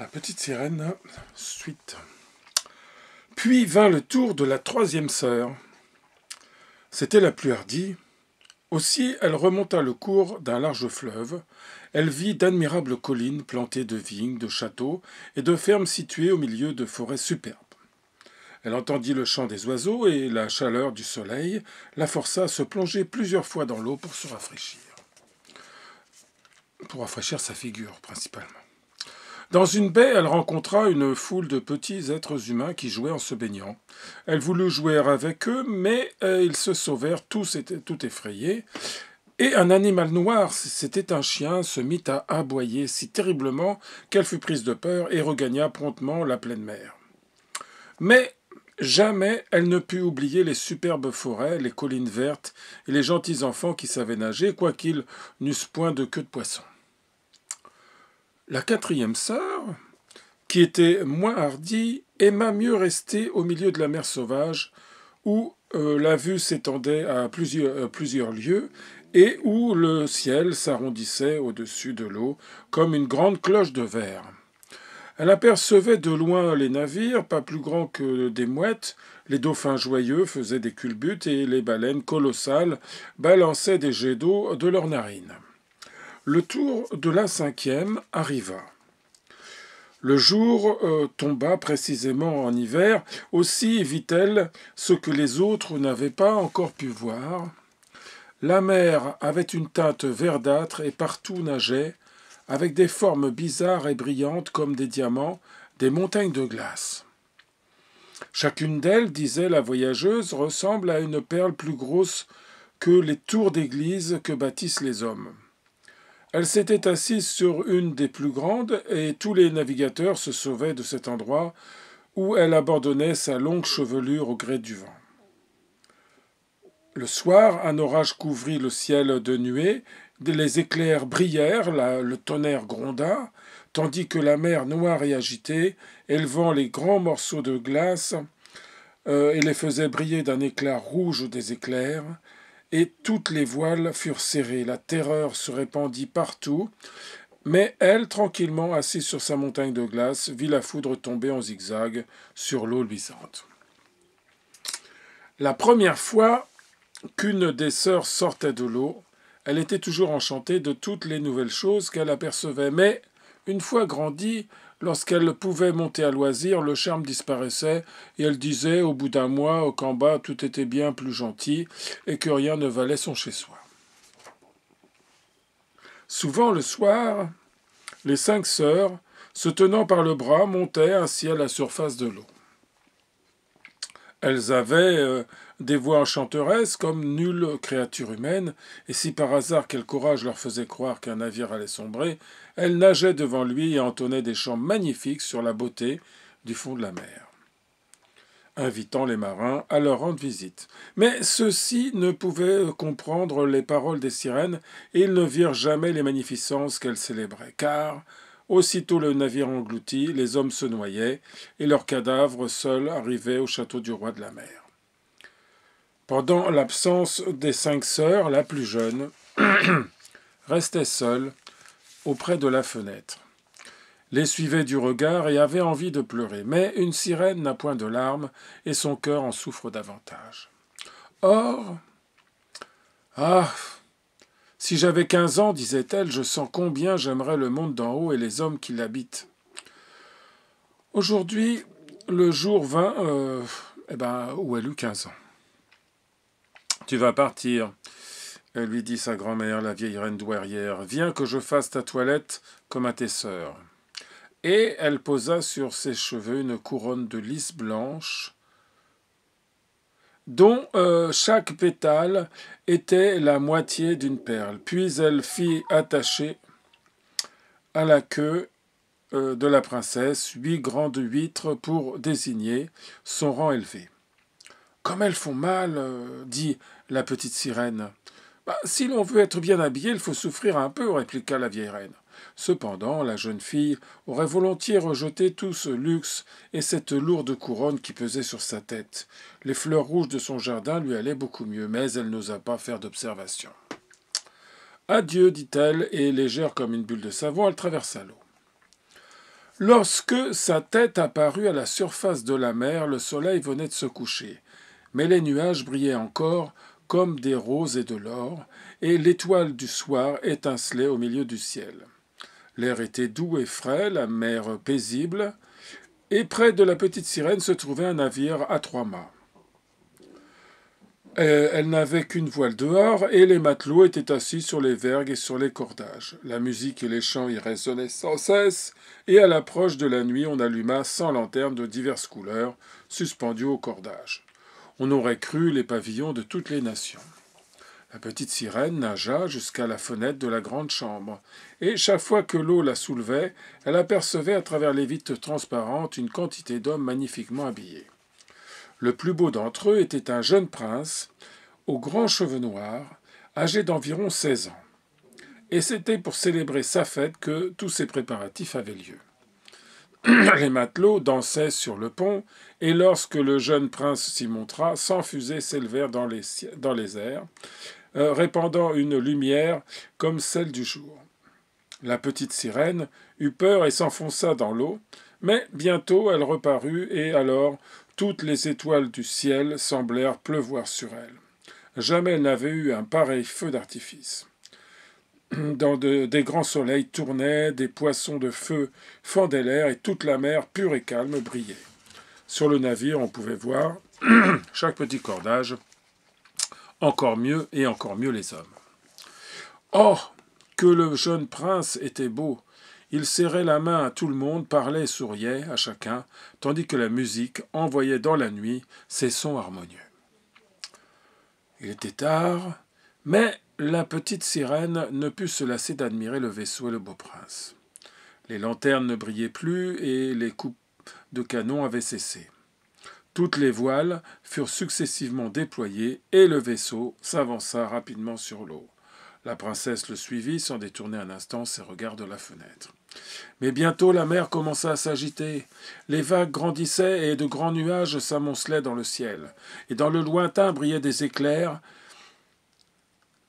La petite sirène, suite. Puis vint le tour de la troisième sœur. C'était la plus hardie. Aussi, elle remonta le cours d'un large fleuve. Elle vit d'admirables collines plantées de vignes, de châteaux et de fermes situées au milieu de forêts superbes. Elle entendit le chant des oiseaux et la chaleur du soleil la força à se plonger plusieurs fois dans l'eau pour se rafraîchir. Pour rafraîchir sa figure principalement. Dans une baie, elle rencontra une foule de petits êtres humains qui jouaient en se baignant. Elle voulut jouer avec eux, mais euh, ils se sauvèrent tous étaient tout effrayés. Et un animal noir, c'était un chien, se mit à aboyer si terriblement qu'elle fut prise de peur et regagna promptement la pleine mer. Mais jamais elle ne put oublier les superbes forêts, les collines vertes et les gentils enfants qui savaient nager, quoiqu'ils n'eussent point de queue de poisson. La quatrième sœur, qui était moins hardie, aima mieux rester au milieu de la mer sauvage, où euh, la vue s'étendait à plusieurs, euh, plusieurs lieues et où le ciel s'arrondissait au-dessus de l'eau comme une grande cloche de verre. Elle apercevait de loin les navires, pas plus grands que des mouettes, les dauphins joyeux faisaient des culbutes et les baleines colossales balançaient des jets d'eau de leurs narines. Le tour de la cinquième arriva. Le jour euh, tomba précisément en hiver, aussi vit-elle ce que les autres n'avaient pas encore pu voir. La mer avait une teinte verdâtre et partout nageait, avec des formes bizarres et brillantes comme des diamants, des montagnes de glace. Chacune d'elles, disait la voyageuse, ressemble à une perle plus grosse que les tours d'église que bâtissent les hommes. Elle s'était assise sur une des plus grandes, et tous les navigateurs se sauvaient de cet endroit où elle abandonnait sa longue chevelure au gré du vent. Le soir, un orage couvrit le ciel de nuées, les éclairs brillèrent, le tonnerre gronda, tandis que la mer noire et agitée, élevant les grands morceaux de glace, euh, et les faisait briller d'un éclat rouge des éclairs, et toutes les voiles furent serrées. La terreur se répandit partout, mais elle, tranquillement assise sur sa montagne de glace, vit la foudre tomber en zigzag sur l'eau luisante. La première fois qu'une des sœurs sortait de l'eau, elle était toujours enchantée de toutes les nouvelles choses qu'elle apercevait, mais une fois grandie, Lorsqu'elle pouvait monter à loisir, le charme disparaissait, et elle disait, au bout d'un mois, au camp-bas, tout était bien plus gentil, et que rien ne valait son chez-soi. Souvent le soir, les cinq sœurs, se tenant par le bras, montaient ainsi à la surface de l'eau. Elles avaient euh, des voix enchanteresses comme nulle créature humaine, et si par hasard quel courage leur faisait croire qu'un navire allait sombrer, elles nageaient devant lui et entonnaient des chants magnifiques sur la beauté du fond de la mer, invitant les marins à leur rendre visite. Mais ceux-ci ne pouvaient comprendre les paroles des sirènes, et ils ne virent jamais les magnificences qu'elles célébraient, car, Aussitôt le navire englouti, les hommes se noyaient, et leurs cadavres seuls arrivaient au château du roi de la mer. Pendant l'absence des cinq sœurs, la plus jeune restait seule auprès de la fenêtre, les suivait du regard et avait envie de pleurer, mais une sirène n'a point de larmes et son cœur en souffre davantage. Or, ah, si j'avais quinze ans, disait-elle, je sens combien j'aimerais le monde d'en haut et les hommes qui l'habitent. Aujourd'hui, le jour vint, euh, eh ben, où elle eut quinze ans tu vas partir, lui dit sa grand-mère, la vieille reine douairière. Viens que je fasse ta toilette comme à tes sœurs. Et elle posa sur ses cheveux une couronne de lys blanche, dont euh, chaque pétale était la moitié d'une perle. Puis elle fit attacher à la queue euh, de la princesse huit grandes huîtres pour désigner son rang élevé. Comme elles font mal, euh, dit la petite sirène. Bah, si l'on veut être bien habillé, il faut souffrir un peu, répliqua la vieille reine. Cependant, la jeune fille aurait volontiers rejeté tout ce luxe et cette lourde couronne qui pesait sur sa tête. Les fleurs rouges de son jardin lui allaient beaucoup mieux, mais elle n'osa pas faire d'observation. Adieu, dit-elle, et légère comme une bulle de savon, elle traversa l'eau. Lorsque sa tête apparut à la surface de la mer, le soleil venait de se coucher, mais les nuages brillaient encore comme des roses et de l'or, et l'étoile du soir étincelait au milieu du ciel. L'air était doux et frais, la mer paisible, et près de la petite sirène se trouvait un navire à trois mâts. Euh, elle n'avait qu'une voile dehors, et les matelots étaient assis sur les vergues et sur les cordages. La musique et les chants y résonnaient sans cesse, et à l'approche de la nuit on alluma cent lanternes de diverses couleurs, suspendues aux cordages on aurait cru les pavillons de toutes les nations. La petite sirène nagea jusqu'à la fenêtre de la grande chambre, et chaque fois que l'eau la soulevait, elle apercevait à travers les vitres transparentes une quantité d'hommes magnifiquement habillés. Le plus beau d'entre eux était un jeune prince, aux grands cheveux noirs, âgé d'environ seize ans. Et c'était pour célébrer sa fête que tous ces préparatifs avaient lieu. les matelots dansaient sur le pont, et lorsque le jeune prince s'y montra, cent fusées s'élevèrent dans les, airs, euh, répandant une lumière comme celle du jour. La petite sirène eut peur et s'enfonça dans l'eau, mais bientôt elle reparut, et alors toutes les étoiles du ciel semblèrent pleuvoir sur elle. Jamais elle n'avait eu un pareil feu d'artifice dans des grands soleils tournaient, des poissons de feu fendaient l'air et toute la mer, pure et calme, brillait. Sur le navire, on pouvait voir chaque petit cordage, encore mieux et encore mieux les hommes. Or, oh, que le jeune prince était beau, il serrait la main à tout le monde, parlait et souriait à chacun, tandis que la musique envoyait dans la nuit ses sons harmonieux. Il était tard, mais la petite sirène ne put se lasser d'admirer le vaisseau et le beau prince. Les lanternes ne brillaient plus et les coupes de canon avaient cessé. Toutes les voiles furent successivement déployées et le vaisseau s'avança rapidement sur l'eau. La princesse le suivit sans détourner un instant ses regards de la fenêtre. Mais bientôt la mer commença à s'agiter. Les vagues grandissaient et de grands nuages s'amoncelaient dans le ciel. Et dans le lointain brillaient des éclairs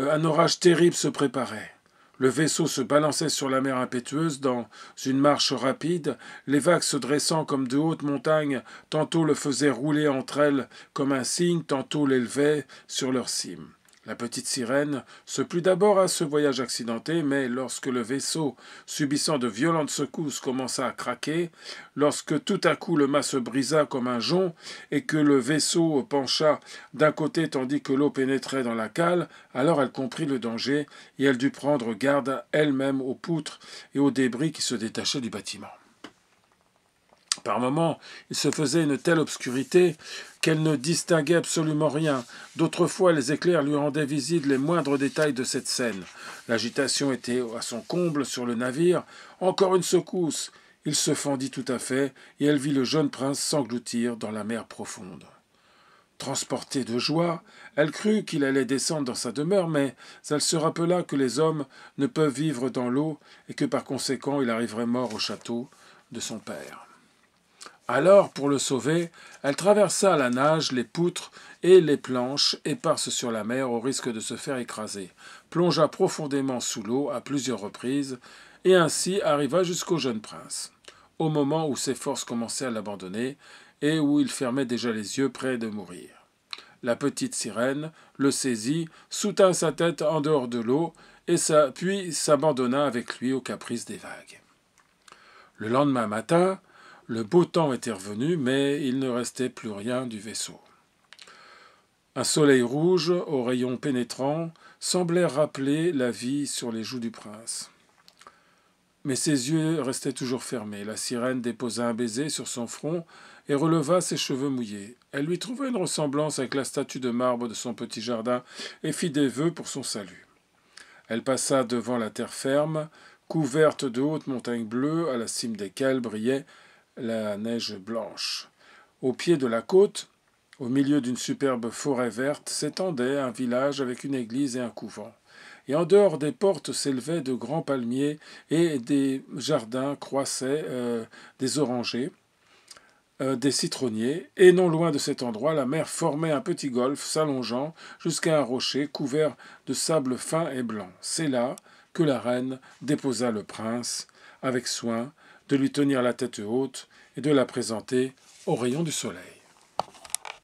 euh, un orage terrible se préparait. Le vaisseau se balançait sur la mer impétueuse dans une marche rapide, les vagues se dressant comme de hautes montagnes, tantôt le faisaient rouler entre elles comme un cygne, tantôt l'élevaient sur leurs cimes. La petite sirène se plut d'abord à ce voyage accidenté, mais lorsque le vaisseau, subissant de violentes secousses, commença à craquer, lorsque tout à coup le mât se brisa comme un jonc, et que le vaisseau pencha d'un côté tandis que l'eau pénétrait dans la cale, alors elle comprit le danger, et elle dut prendre garde elle-même aux poutres et aux débris qui se détachaient du bâtiment. Par moments, il se faisait une telle obscurité qu'elle ne distinguait absolument rien. D'autres fois, les éclairs lui rendaient visibles les moindres détails de cette scène. L'agitation était à son comble sur le navire. Encore une secousse. Il se fendit tout à fait, et elle vit le jeune prince s'engloutir dans la mer profonde. Transportée de joie, elle crut qu'il allait descendre dans sa demeure, mais elle se rappela que les hommes ne peuvent vivre dans l'eau et que par conséquent il arriverait mort au château de son père. Alors, pour le sauver, elle traversa à la nage les poutres et les planches éparses sur la mer au risque de se faire écraser, plongea profondément sous l'eau à plusieurs reprises, et ainsi arriva jusqu'au jeune prince. Au moment où ses forces commençaient à l'abandonner, et où il fermait déjà les yeux près de mourir. La petite sirène le saisit, soutint sa tête en dehors de l'eau, et puis s'abandonna avec lui aux caprices des vagues. Le lendemain matin, le beau temps était revenu, mais il ne restait plus rien du vaisseau. Un soleil rouge, aux rayons pénétrants, semblait rappeler la vie sur les joues du prince. Mais ses yeux restaient toujours fermés. La sirène déposa un baiser sur son front et releva ses cheveux mouillés. Elle lui trouva une ressemblance avec la statue de marbre de son petit jardin et fit des vœux pour son salut. Elle passa devant la terre ferme, couverte de hautes montagnes bleues à la cime desquelles brillait la neige blanche. Au pied de la côte, au milieu d'une superbe forêt verte, s'étendait un village avec une église et un couvent. Et en dehors des portes s'élevaient de grands palmiers et des jardins croissaient euh, des orangers, euh, des citronniers. Et non loin de cet endroit, la mer formait un petit golfe s'allongeant jusqu'à un rocher couvert de sable fin et blanc. C'est là que la reine déposa le prince avec soin de lui tenir la tête haute et de la présenter au rayon du soleil.